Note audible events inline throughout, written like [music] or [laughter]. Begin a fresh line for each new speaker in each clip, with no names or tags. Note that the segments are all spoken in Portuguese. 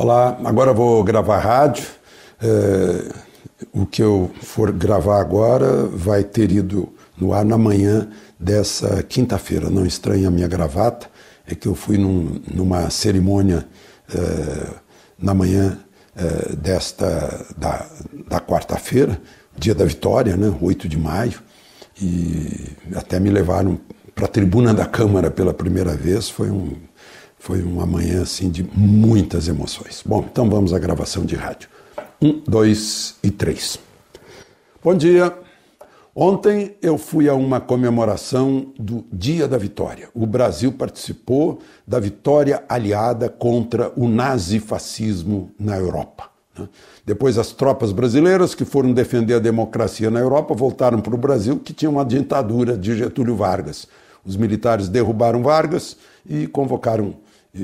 Olá, agora vou gravar rádio. É, o que eu for gravar agora vai ter ido no ar na manhã dessa quinta-feira. Não estranha a minha gravata, é que eu fui num, numa cerimônia é, na manhã é, desta da, da quarta-feira, dia da vitória, né, 8 de maio, e até me levaram para a tribuna da Câmara pela primeira vez. Foi um foi uma manhã assim de muitas emoções. Bom, então vamos à gravação de rádio. Um, dois e três. Bom dia. Ontem eu fui a uma comemoração do Dia da Vitória. O Brasil participou da vitória aliada contra o nazifascismo na Europa. Né? Depois, as tropas brasileiras que foram defender a democracia na Europa voltaram para o Brasil, que tinha uma ditadura de Getúlio Vargas. Os militares derrubaram Vargas e convocaram e,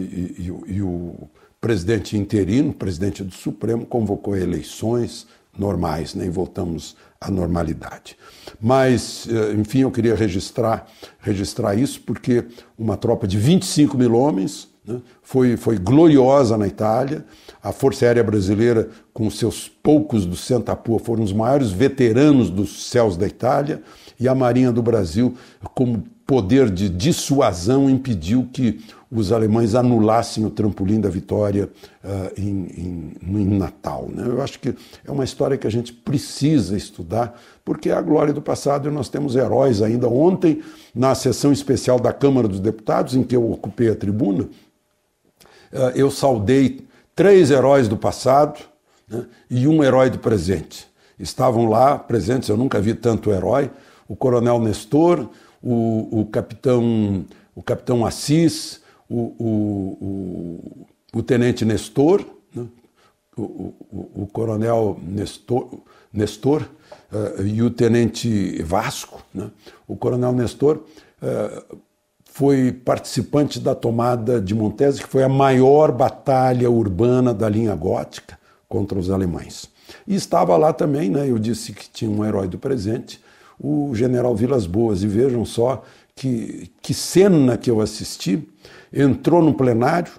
e, e o presidente interino, presidente do Supremo, convocou eleições normais, nem né? voltamos à normalidade. Mas, eh, enfim, eu queria registrar, registrar isso porque uma tropa de 25 mil homens né? foi, foi gloriosa na Itália. A Força Aérea Brasileira, com seus poucos do Sentapua, foram os maiores veteranos dos céus da Itália. E a Marinha do Brasil, como poder de dissuasão impediu que os alemães anulassem o trampolim da vitória uh, em, em, em, Natal. Né? Eu acho que é uma história que a gente precisa estudar, porque é a glória do passado e nós temos heróis ainda. Ontem, na sessão especial da Câmara dos Deputados, em que eu ocupei a tribuna, uh, eu saudei três heróis do passado né, e um herói do presente. Estavam lá presentes, eu nunca vi tanto herói, o Coronel Nestor, o, o capitão o capitão Assis, o, o, o, o tenente Nestor, né? o, coronel Nestor, Nestor uh, e o tenente Vasco. Né? O coronel Nestor uh, foi participante da tomada de Montese, que foi a maior batalha urbana da linha gótica contra os alemães. E estava lá também, né? eu disse que tinha um herói do presente, o general Vilas Boas. E vejam só que, que cena que eu assisti. Entrou no plenário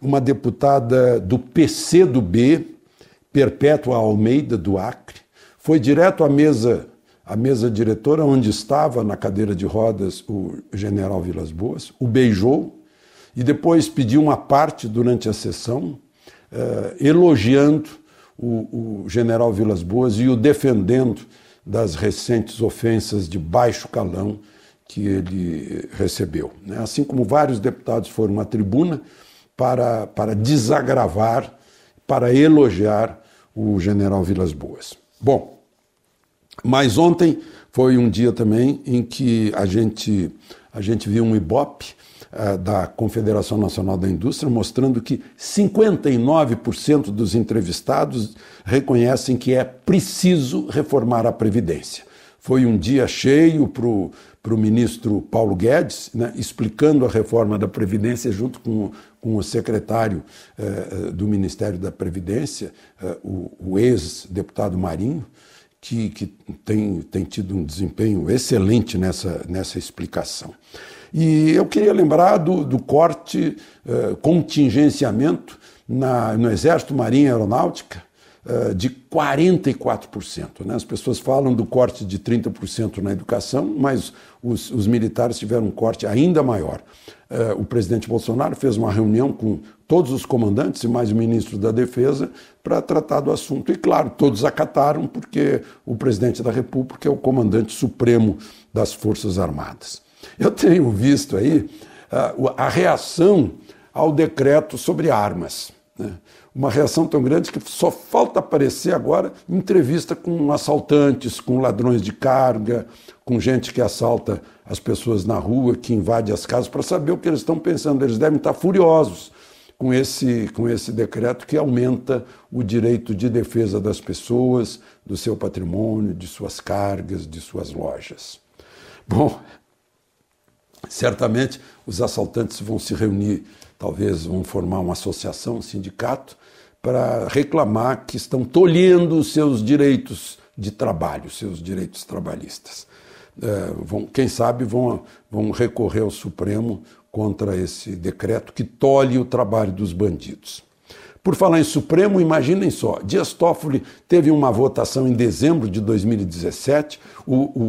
uma deputada do PC do B, Perpétua Almeida do Acre, foi direto à mesa à mesa diretora, onde estava na cadeira de rodas o general Vilas Boas, o beijou e depois pediu uma parte durante a sessão, eh, elogiando o, o general Vilas Boas e o defendendo das recentes ofensas de baixo calão que ele recebeu. Né? Assim como vários deputados foram à tribuna para, para desagravar, para elogiar o general Vilas Boas. Bom, mas ontem foi um dia também em que a gente, a gente viu um ibope eh, da Confederação Nacional da Indústria, mostrando que 59% dos entrevistados reconhecem que é preciso reformar a Previdência. Foi um dia cheio para o ministro Paulo Guedes, né, explicando a reforma da Previdência junto com, com o secretário eh, eh, do Ministério da Previdência, eh, o, o ex-deputado Marinho, que, que tem, tem tido um desempenho excelente nessa, nessa explicação. E eu queria lembrar do, do corte, eh, contingenciamento na, no Exército, Marinha e Aeronáutica, eh, de 44%. Né? As pessoas falam do corte de 30% na educação, mas os, os, militares tiveram um corte ainda maior. Eh, o presidente Bolsonaro fez uma reunião com todos os comandantes e mais o ministro da Defesa para tratar do assunto. E claro, todos acataram, porque o presidente da República é o comandante supremo das Forças Armadas. Eu tenho visto aí ah, a reação ao decreto sobre armas. Né? Uma reação tão grande que só falta aparecer agora entrevista com assaltantes, com ladrões de carga, com gente que assalta as pessoas na rua, que invade as casas, para saber o que eles estão pensando. Eles devem estar tá furiosos com esse, com esse decreto que aumenta o direito de defesa das pessoas, do seu patrimônio, de suas cargas, de suas lojas. Bom, certamente os assaltantes vão se reunir, talvez vão formar uma associação, um sindicato, para reclamar que estão tolhendo os seus direitos de trabalho, seus direitos trabalhistas. É, vão, quem sabe vão, vão recorrer ao Supremo contra esse decreto que tolhe o trabalho dos bandidos. Por falar em Supremo, imaginem só: Dias Toffoli teve uma votação em dezembro de 2017, o, o,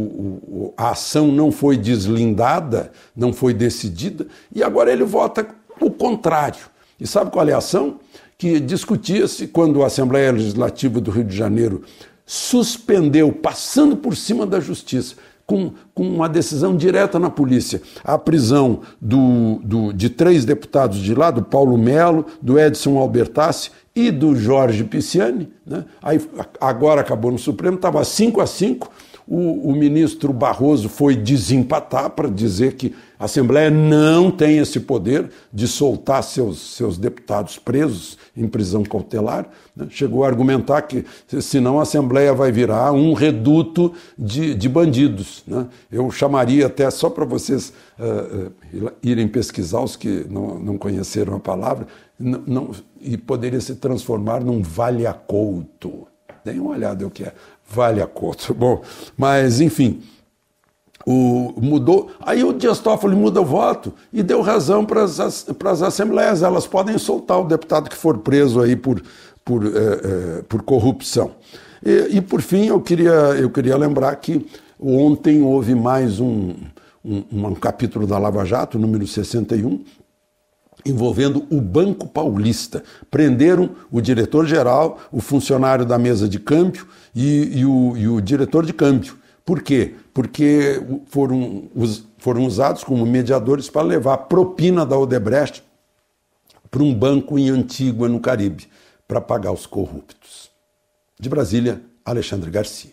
o, a ação não foi deslindada, não foi decidida, e agora ele vota o contrário. E sabe qual é a ação? Que discutia-se quando a Assembleia Legislativa do Rio de Janeiro suspendeu, passando por cima da justiça, com, com uma decisão direta na polícia. A prisão do, do, de três deputados de lá, do Paulo Melo, do Edson Albertassi e do Jorge Pisciani. Né? Aí, agora acabou no Supremo, estava 5 a 5 o, o ministro Barroso foi desempatar para dizer que a Assembleia não tem esse poder de soltar seus, seus deputados presos em prisão cautelar. Né? Chegou a argumentar que, senão, a Assembleia vai virar um reduto de, de bandidos. Né? Eu chamaria até, só para vocês uh, uh, irem pesquisar, os que não, não conheceram a palavra, não, não, e poderia se transformar num vale-acouto. Deem uma olhada o que é vale a conta. [laughs] Bom, mas enfim, o, mudou. Aí o Dias Toffoli muda o voto e deu razão para as assembleias. Elas podem soltar o deputado que for preso aí por, por, é, é, por corrupção. E, e, por fim, eu queria, eu queria lembrar que ontem houve mais um, um, um capítulo da Lava Jato, número 61 envolvendo o Banco Paulista. Prenderam o diretor-geral, o funcionário da mesa de câmbio e, e, o, e, o, diretor de câmbio. Por quê? Porque foram, foram usados como mediadores para levar a propina da Odebrecht para um banco em Antígua, no Caribe, para pagar os corruptos. De Brasília, Alexandre Garcia.